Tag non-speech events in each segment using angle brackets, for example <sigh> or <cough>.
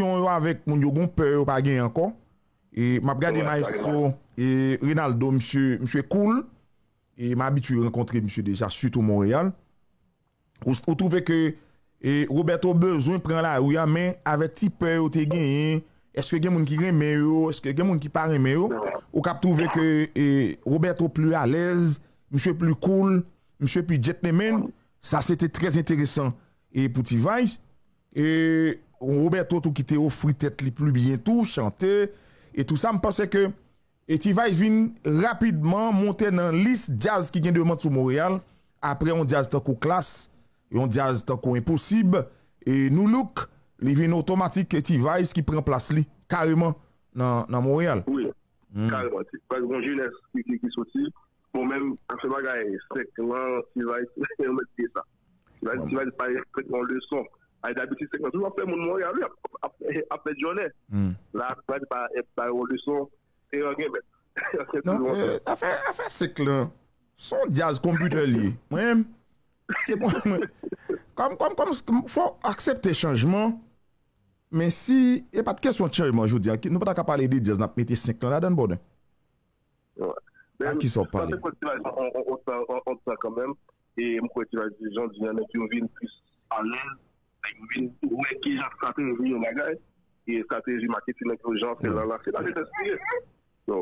yo avèk moun yo goun pè ou pa gen ankon e mab gade maestro e Rinaldo, msye msye cool, e mabit yu renkontre msye deja süt ou Monréal ou touve ke e Roberto Bezoun pran la ou ya men avè ti pè ou te gen eske gen moun ki remè yo, eske gen moun ki par remè yo, ou kap touve ke e Roberto plu alez msye plu cool, msye plu gentleman, sa se te trèz enteresan, e pou ti vay e On Robert Toto ki te ofritet li plu bientou, chante. Et tout sa m'pense ke eti vay vin rapidman monte nan lis jaz ki gen deman sou Montreal. Apre yon jaz tako klas, yon jaz tako imposib. Et nou luk, li vin otomatik eti vay ski pren plas li, kareman nan Montreal. Oui, kareman. Kwa zgon jines ki soti, mwen mèm an se bagay. Sek, mwen si vay, si vay pa yon le sonk. Ay dabiti seklan. Nou apè moun moun yalè, apè diyonè. La apè diyonè. La apè diyonè. A fè seklan. Hmm. <laughs> Non, euh, Son diaz kombutè li. Mwen. Kam, kam, kam. Fò aksepte chanjman. Men si, epat kes yon chanjman joudi aki. Nou pata kap pale di diaz nap meti seklan. A den bode. Aki so pale. Mwen konti laj di jan di jan. Mwen ki yon vin pwis anèl. Ou men ki jan skate yon vinyon magay, ki skate yon marketing ekonjant, se lan lan se lan, se la, se la, se la, se la. So,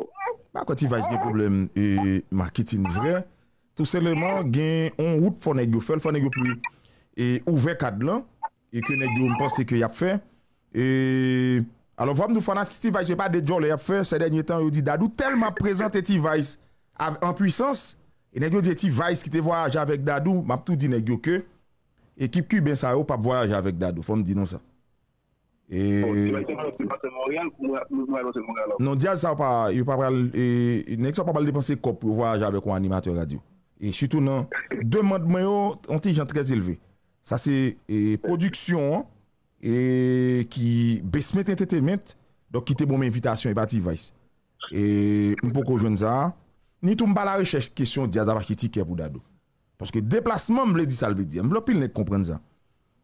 bakwa ti vaj gen problem e marketing vre, tou seleman gen on wout fwa negyo fel, fwa negyo pou e ouve kad lan, e ke negyo mpase ke yap fe, e, alo vwam nou fwa nan ki ti vaj, jepa de jol yap fe, se denye tan yon di dadou, telman prezante ti vaj, an puysans, e negyo di ti vaj, ki te vwa javek dadou, map tou di negyo ke, Ekip ku ben sa yo pap voyaje avèk dadou, fòm di nou sa. E... Non, Diyaz sa w pa... Nèk sa w pa pal depanse kop pou voyaje avèk ou non, animatör radio. E chitounan, deman mwen yo, onti jan trez elve. Sa se, e, produksyon, e, ki besmet ente temet, do ki te bom evitasyon epa ti vayse. E, mpoko joun za, ni tou mba la rechech kesyon Diyaz abakiti kep ou dadou. Pouske deplasman m vle di salve di. M vle pil nek kompren za.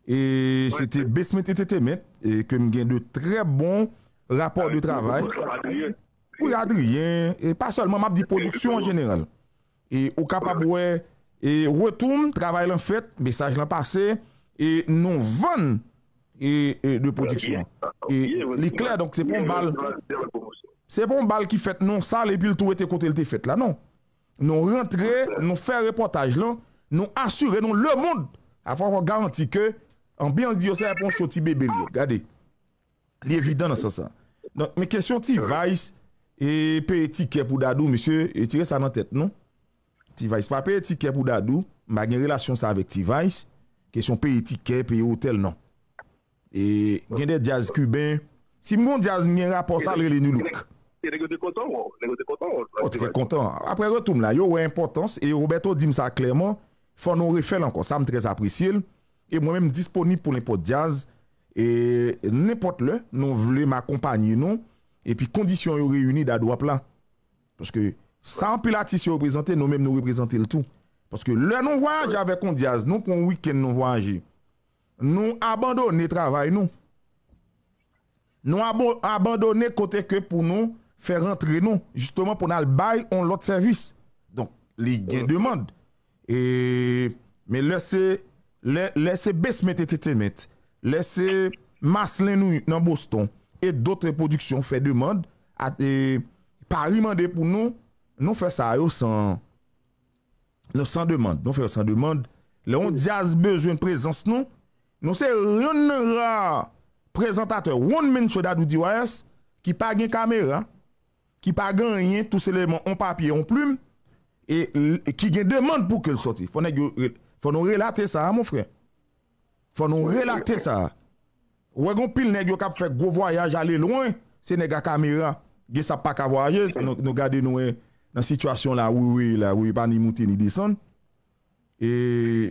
E se te besme te te teme. E kem gen de tre bon rapor de travay. Ou yadriyen. E pasolman m ap di produksyon an jeneral. E o kapabwe. E wetoum. Travay lan fet. Mesaj lan pase. E non ven. E de produksyon. E li kler. Donk se pon bal. Se pon bal ki fet. Non sal. E pi l tou ete kote l te fet la. Non. Non rentre. Non fe reportaj lan. Nou asure, nou lè moun A fwa fwa garanti ke An bi an diyo se apon choti bebe lè Gade, li evident an sa sa Men kesyon T-Vice E pe etike pou dadou Misyè, e tire sa nan tet non T-Vice pa pe etike pou dadou Ma gen relasyon sa vek T-Vice Kesyon pe etike, pe hotel nan E gen de jazz kuben Si mwen jazz nye raposal Le lè nou lè Apre retoum la Yo wè impotans E Roberto dim sa klerman Fò nou refèl ankon, sa m trèz apresye l. E mwen mèm disponib pou lèmpot diaz. E lèmpot lè, nou vle m akompany nou. E pi kondisyon yon reyouni da do ap la. Paske san pilatisyon reprezentè, nou mèm nou reprezentè l tou. Paske lè nou voyanj avè kon diaz, nou pou yon week-end nou voyanjè. Nou abandonè travay nou. Nou abandonè kote ke pou nou fè rentre nou. Justèman pou nan l'bay, on lot servis. Don, li gen euh, demande. E, men lese, lese besmet ete temet, lese maslen nou nan boston, et dotre produksyon fe demand, at e pari mande pou nou, nou fe sa yo san, nou san demand, nou fe yo san demand, le yon diaz bezwen prezans nou, nou se yon nera prezantate, yon men choda nou diwa es, ki pa gen kamera, ki pa gen yon tout se lèman, yon papye, yon plume, E, e ki gen deman pou ke l soti. Fon nou relate sa a, moun frè. Fon nou relate sa a. Ou e gon pil neg yo kap fèk go voyaj ale loun. Se neg a kamera, ge sa pa ka voyajez. Nou gade nou e nan situasyon la oui oui la, oui pa ni mouti ni dison. E...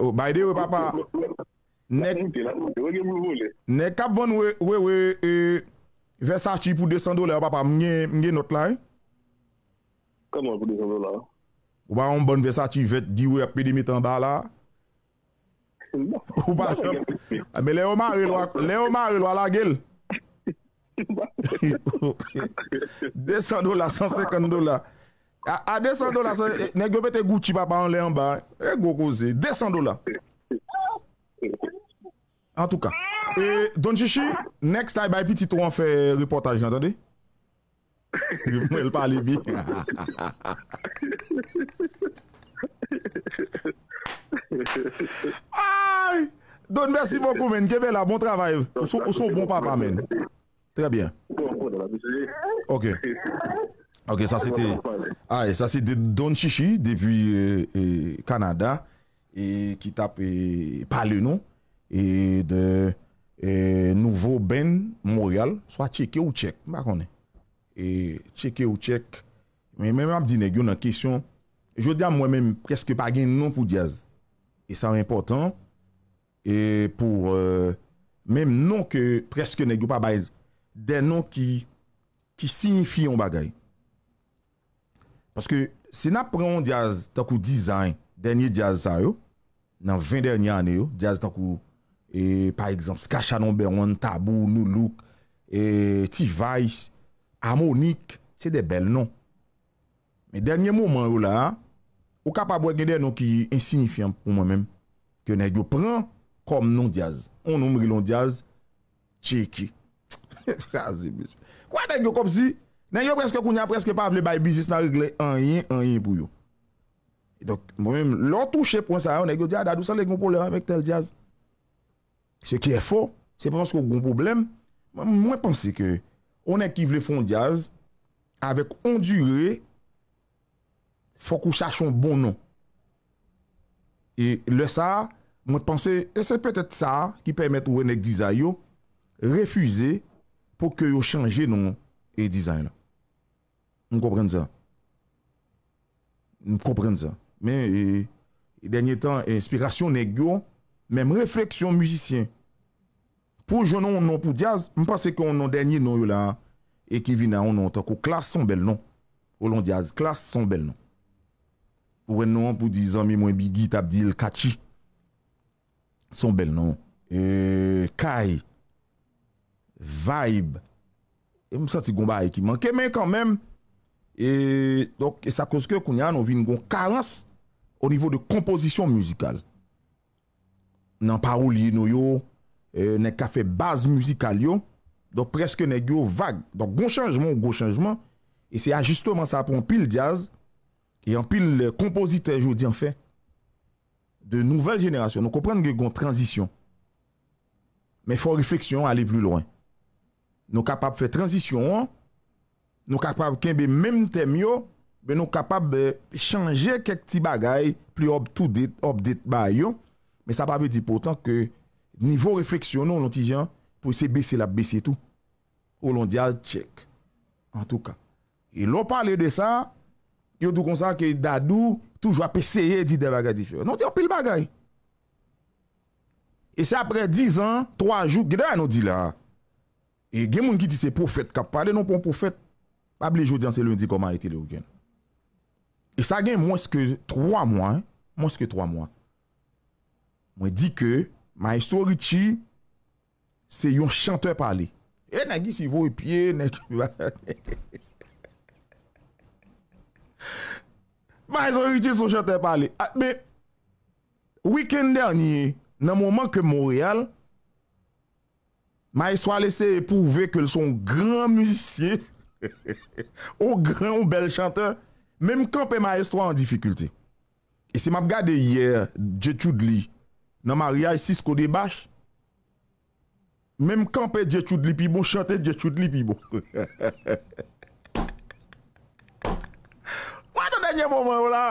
O, baide ou e papa. Nek... Nek kap von ou e... Versachi pou desando la, papa, mwenye not la e. Kaman pou desando la a? Ou ba yon bon ve sa ti vet diwe api di mi tan ba la? Mè le oman re lwa la gel. <laughs> Desan do la, san sekand do la. A ah, ah, desan do la, eh, ne gebe te gouti pa pa an le an ba. E eh, go goze, desan do la. An tou ka. Don Jishi, next time a epi titou an fe reportaj nan tade. <laughs> Mwen pali bi. <laughs> Don, mersi fokou men. Kevela, bon travay. Ou sou bon papa men. Trè byen. Ok. Ok, sa s'e de Don Chichi depi Kanada euh, euh, ki tap pali nou e de euh, nouvo ben Morial, swa Tchèk ou Tchèk, mwen pa konè. E cheke ou chek Men men ap di negyo nan kesyon Je di a mwen men preske pa gen nan pou diaz E san wè important E pou euh, Men men non nan ke preske negyo pa bay Den nan ki Ki signifi yon bagay Paske Se nan preon diaz takou dizayn Denye diaz sa yo Nan 20 dernyan yo Diaz takou e, Par exemple skasha nan benwant tabou Noulouk e, Ti vayis Amonik, se de bel non. Me denye mouman yo la, ou kapabwe gende non ki insinifyan pou mwen men, ke nek yo pran kom non diaz. On nomri <laughs> lon diaz, Cheki. Kwa nek yo kom si, nek yo preske koun ya preske pa avle bay bizis nan regle an yin, an yin pou yo. Dok mwen men, lò touche pou yon sa yon, nek yo diya ah, dadousan le goun pou lèran mek tel diaz. Se ki e fò, se prans kou goun pou blèm, mwen pense ke Onek ki vle fondyaz, avek ondure, fok ou sachon bonon. E le sa, mwen panse, e se petet sa, ki pèmèt ou enek dizay yo, refuze, pou ke yo chanje non, e dizay la. Mwen kopren za. Mwen kopren za. Men, e denye tan, e inspirasyon nek yo, menm refleksyon muzisyen. Mwen, Pou jounon ou nou pou diaz, mpase ki ou nou denye nou yo la, e ki vina ou nou non, toko, klas son bel non. O lon diaz, klas son bel non. Ou en nou an pou dizan mi mwen Bigit Abdil Kachi, son bel non. Eee, kai, vaib, e, e msati gomba e ki manke men kanmen, ee, e sa koske koun ya nou vini goun karens, o nivou de kompozisyon musikal. Nan parou li nou yo, Euh, nè ka fe base musikal yo, do preske nè gyo vague. Do gwo bon chanjman ou gwo chanjman, e se a justoman sa pou an pil jazz, e an pil komposite euh, jodi an fe, de nouvel jenerasyon. Nou komprende gwe gwo transition, men fò refleksyon ale blu loin. Nou kapab fe transition, nou kapab kenbe menm tem yo, men nou kapab chanje kek ti bagay, pli ob tout dit, ob dit ba yo, men sa pa be di potan ke... Nivou refleksyon nou, lonti jan, pou se bese la bese tou. O lonti jan, tchek. En tou ka. E lonti jan pale de sa, yo tou konsa ke dadou, tou jwa pe seye, di devaga di fyo. Lonti jan pil bagay. E se apre 10 an, 3 jou, gredan lonti la. E gen moun ki ti se profet, ka pale non pon profet, pable jou di an se londi, koma eti le ou gen. E sa gen moun eske 3 moun, moun eske 3 moun. Moun di ke, Maeswa Ritchie, se yon chanteur pale. E nagi si vou e pye, netou. <laughs> Maeswa Ritchie son chanteur pale. Be, ah, week-end derniye, nan mouman ke Montreal, maeswa lese epouve ke son gran musisye, <laughs> ou gran ou bel chanteur, mem kanpe maeswa an difikulte. E se map gade ye, jetou de li, nan ma ria yi e siskou de bach, menm kanpe dje chout li pi bo, chante dje chout li pi bo. Wad an denye moun moun wala?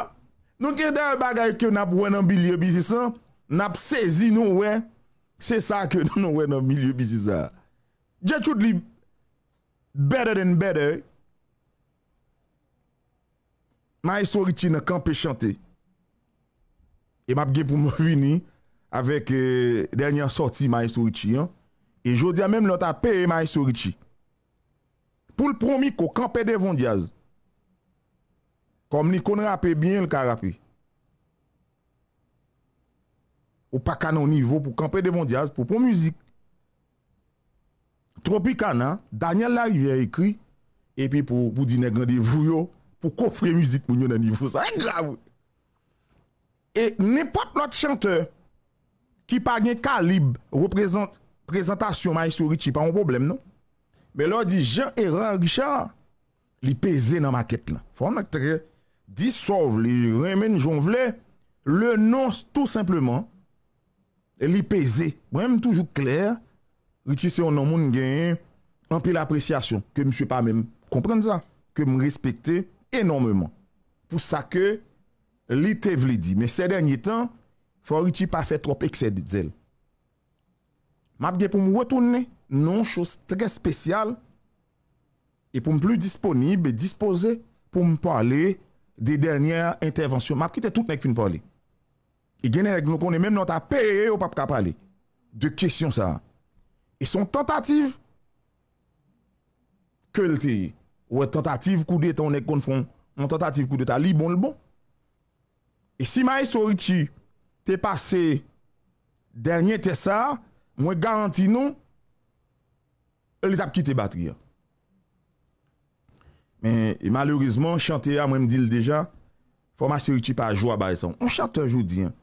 Nou kè den bagay kè nan ap wè nan bilye bizisan, nan ap sezi nou wè, se sa kè <laughs> nou wè nan bilye bizisan. Dje chout li, better than better, man yi sori ti nan kanpe chante, e map gen pou moun vini, avèk eh, dènyan sorti Maesorichi an, e jodia mèm lòt apè e Maesorichi. Poul promi kò, Kampè Devondiaz, kom ni kon rapè byen l'karape. Ou pa kanon nivou, pou Kampè Devondiaz, e pou pou mouzik. Tropikana, Daniel Larivè ekri, epè pou dinè gande vouyo, pou kofre mouzik moun yon nan nivou, sa e grav. E nèpot lòt chanteur, ki pa gen kalib reprezentasyon ma yisou Ritchie, pa yon problem non. Me lor di, Jean-Héron Richard, li peze nan ma ket la. Fon ak tre, disov li, remen jon vle, le non tout simplement, li peze. Mwen m toujou kler, Ritchie se yon nan moun gen, anpe l'apresyasyon, ke m sou pa men komprende za, ke m respete enanmenman. Pou sa ke, li te vle di. Me se denye tan, anpe l'apresyasyon, fò riti pa fè trope eksèdi zèl. Map gè non pou m wè toune, non chòs trè spesyal, e pou m plou disponib, e dispose pou m pale de denyèr intervensyon. Map ki te tout nèk fin pale. E genè lèk nou konè, mèm nou ta pèye ou pap kap pale. De kèsyon sa. E son tentative, kèl te, wè tentative kou de ta ou nèk kon fon, ou tentative kou de ta li bon l'bon. E si ma e sò riti, te pase dernyen te sa, mwen garanti nou, l'etap ki te batri. Men, malourizman, chante a mwen mdil deja, foma se witi pa a jwa ba esan. On chante anjou diyan.